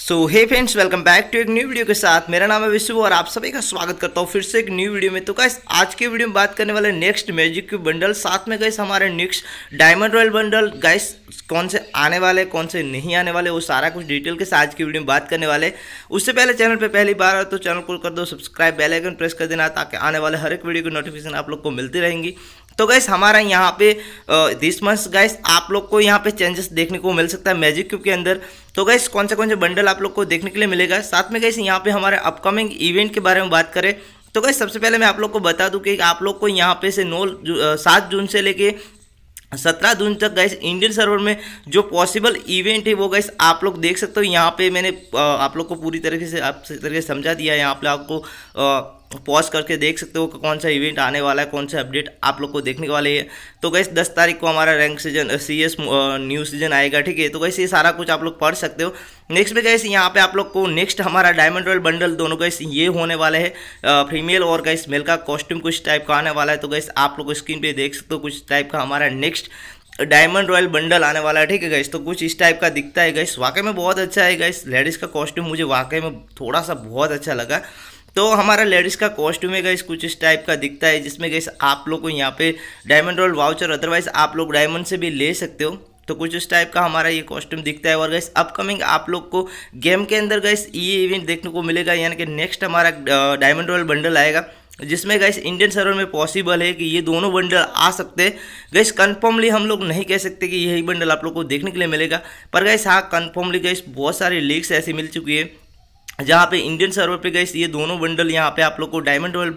so hey friends welcome back to एक new video के साथ मेरा नाम है विशु और आप सभी का स्वागत करता हूँ फिर से एक न्यू वीडियो में तो कैसे आज के वीडियो में बात करने वाले नेक्स्ट मैजिक क्यूब बंडल साथ में गाइस हमारे next diamond royal bundle guys कौन से आने वाले कौन से नहीं आने वाले वो सारा कुछ डिटेल के साथ आज की वीडियो में बात करने वाले उससे पहले चैनल पर पहली बार तो चैनल को कर दो सब्सक्राइब बेलाइकन प्रेस कर देना ताकि आने वाले हर एक वीडियो की नोटिफिकेशन आप लोग को मिलती रहेंगी तो गैस हमारा यहाँ पे दिस मंथ गैस आप लोग को यहाँ पे चेंजेस देखने को मिल सकता है मैजिक क्यूब के अंदर तो गैस कौन से कौन से बंडल आप लोग को देखने के लिए मिलेगा साथ में गैस यहाँ पे हमारे अपकमिंग इवेंट के बारे में बात करें तो गैस सबसे पहले मैं आप लोग को बता दूँ कि आप लोग को यहाँ पे से नौ सात जून से लेके सत्रह जून तक गैस इंडियन सर्वर में जो पॉसिबल इवेंट है वो गैस आप लोग देख सकते हो यहाँ पे मैंने आप लोग को पूरी तरीके से आप तरीके से समझा दिया है यहाँ पे आपको पॉज करके देख सकते हो कौन सा इवेंट आने वाला है कौन सा अपडेट आप लोग को देखने वाले है तो गैस दस तारीख को हमारा rank season C S new season आएगा ठीक है तो गैस ये सारा कुछ आप लोग पढ़ सकते हो नेक्स्ट में गैस यहाँ पे आप लोग को नेक्स्ट हमारा डायमंड रॉयल बंडल दोनों गैस ये होने वाला है फीमेल और गैस मेल का कॉस्ट्यूम कुछ टाइप का आने वाला है तो गैस आप लोग स्क्रीन पर देख सकते हो कुछ टाइप का हमारा नेक्स्ट डायमंड रॉयल बंडल आने वाला है ठीक है गैस तो कुछ इस टाइप का दिखता है गैस वाकई में बहुत अच्छा है गैस लेडीज़ का कॉस्ट्यूम मुझे वाकई में थोड़ा सा बहुत अच्छा लगा तो हमारा लेडीज़ का कॉस्ट्यूम है गैस कुछ इस टाइप का दिखता है जिसमें गैस आप लोग को यहाँ पे डायमंड रोल वाउचर अदरवाइज आप लोग डायमंड से भी ले सकते हो तो कुछ इस टाइप का हमारा ये कॉस्ट्यूम दिखता है और गैस अपकमिंग आप लोग को गेम के अंदर गैस ये इवेंट देखने को मिलेगा यानी कि नेक्स्ट हमारा डायमंड रॉयल बंडल आएगा जिसमें गैस इंडियन सर्वर में पॉसिबल है कि ये दोनों बंडल आ सकते हैं गैस कन्फर्मली हम लोग नहीं कह सकते कि यही बंडल आप लोग को देखने के लिए मिलेगा पर गैस हाँ कन्फर्मली गैस बहुत सारी लीक्स ऐसी मिल चुकी है जहाँ पे इंडियन सर्वर पे गए ये दोनों बंडल यहाँ पे आप लोग को डायमंड वर्ल्ड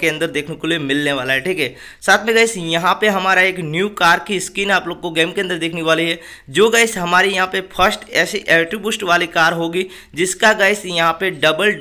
के अंदर देखने को लिए मिलने वाला है ठीक है साथ में गए यहाँ पे हमारा एक न्यू कार की स्किन आप लोग को गेम के अंदर देखने वाली है जो गैस हमारी यहाँ पे फर्स्ट ऐसी एट्रीबूस्ट वाली कार होगी जिसका गैस यहाँ पे डबल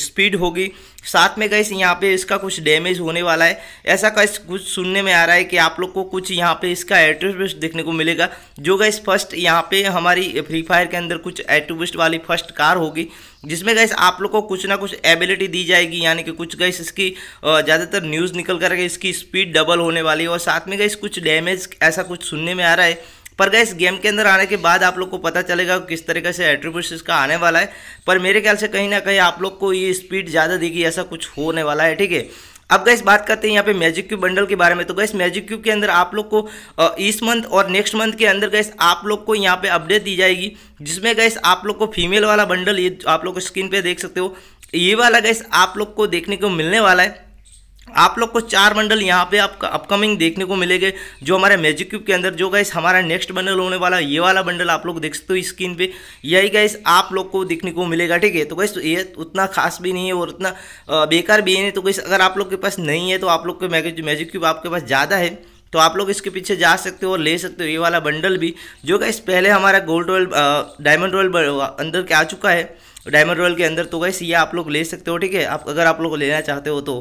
स्पीड होगी साथ में गैस यहाँ पे इसका कुछ डैमेज होने वाला है ऐसा गैस कुछ सुनने में आ रहा है कि आप लोग को कुछ यहाँ पे इसका एटोबिस्ट देखने को मिलेगा जो गैस फर्स्ट यहाँ पे हमारी फ्री फायर के अंदर कुछ एटोबिस्ट वाली फर्स्ट कार होगी जिसमें गैस आप लोग को कुछ ना कुछ एबिलिटी दी जाएगी यानी कि कुछ गैस इसकी ज़्यादातर न्यूज़ निकल कर इसकी स्पीड डबल होने वाली है और साथ में गैस कुछ डैमेज ऐसा कुछ सुनने में आ रहा है पर गए इस गेम के अंदर आने के बाद आप लोग को पता चलेगा किस तरीके से एट्रीब्यूट इसका आने वाला है पर मेरे ख्याल से कहीं ना कहीं आप लोग को ये स्पीड ज़्यादा देगी ऐसा कुछ होने वाला है ठीक है अब गैस बात करते हैं यहाँ पे मैजिक क्यूब बंडल के बारे में तो गैस मैजिक क्यूब के अंदर आप लोग को इस मंथ और नेक्स्ट मंथ के अंदर गैस आप लोग को यहाँ पे अपडेट दी जाएगी जिसमें गैस आप लोग को फीमेल वाला बंडल ये आप लोग स्क्रीन पे देख सकते हो ये वाला गैस आप लोग को देखने को मिलने वाला है आप लोग को चार बंडल यहाँ पे आपका अपकमिंग देखने को मिलेंगे जो हमारे मैजिक क्यूब के अंदर जो गाइस हमारा नेक्स्ट बंडल होने वाला ये वाला बंडल आप लोग देख सकते हो स्क्रीन पे यही गाइस आप लोग को देखने को मिलेगा ठीक है तो गाइस तो ये उतना खास भी नहीं है और उतना बेकार भी है तो गाइस अगर आप लोग के पास नहीं है तो आप लोग के मैजिक क्यूब आपके पास ज़्यादा है तो आप लोग इसके पीछे जा सकते हो और ले सकते हो ये वाला बंडल भी जो गाइस पहले हमारा गोल्ड रॉयल डायमंड रॉयल अंदर के आ चुका है डायमंड रॉयल के अंदर तो गैस ये आप लोग ले सकते हो ठीक है आप अगर आप लोग लेना चाहते हो तो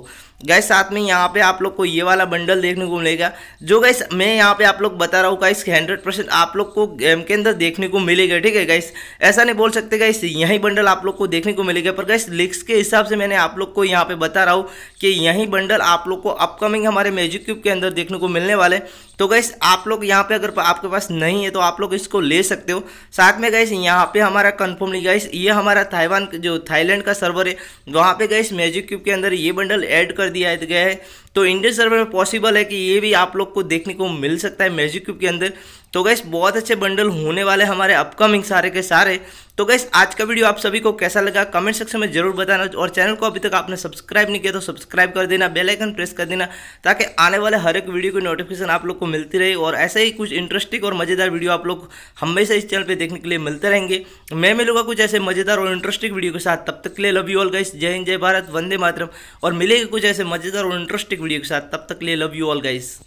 गैस साथ में यहाँ पे आप लोग को ये वाला बंडल देखने को मिलेगा जो गैस मैं यहाँ पे आप लोग बता रहा हूँ गाइस हंड्रेड परसेंट आप लोग को गेम के अंदर देखने को मिलेगा ठीक है गाइस ऐसा नहीं बोल सकते गाइस यही बंडल आप लोग को देखने को मिलेगा पर गाइस लिक्स के हिसाब से मैंने आप लोग को यहाँ पे बता रहा हूँ कि यहीं बंडल आप लोग को अपकमिंग हमारे मैजिक क्यूब के अंदर देखने को मिलने वाले तो गैस आप लोग यहाँ पे अगर आपके पास नहीं है तो आप लोग इसको ले सकते हो साथ में गैस यहाँ पे हमारा कन्फर्मली गैस ये हमारा ताइवान जो थाईलैंड का सर्वर है वहाँ पे गए इस मैजिक क्यूब के अंदर ये बंडल ऐड कर दिया गया है तो इंडियन सर्वर तो में पॉसिबल है कि ये भी आप लोग को देखने को मिल सकता है मैजिक क्यूब के अंदर तो गैस बहुत अच्छे बंडल होने वाले हमारे अपकमिंग सारे के सारे तो गैस आज का वीडियो आप सभी को कैसा लगा कमेंट सेक्शन में जरूर बताना और चैनल को अभी तक आपने सब्सक्राइब नहीं किया तो सब्सक्राइब कर देना बेल आइकन प्रेस कर देना ताकि आने वाले हर एक वीडियो की नोटिफिकेशन आप लोग को मिलती रहे और ऐसे ही कुछ इंटरेस्टिंग और मज़ेदार वीडियो आप लोग हमेशा इस चैनल पर देखने के लिए मिलते रहेंगे मैं मिलूंगा कुछ ऐसे मज़ेदार और इंटरेस्टिंग वीडियो के साथ तब तक के लिए लव यू ऑल गाइस जय हिंद जय भारत वंदे मातरम और मिलेगी कुछ ऐसे मज़ेदार और इंटरेस्टिंग वीडियो के साथ तब तक के लिए लव यू ऑल गाइस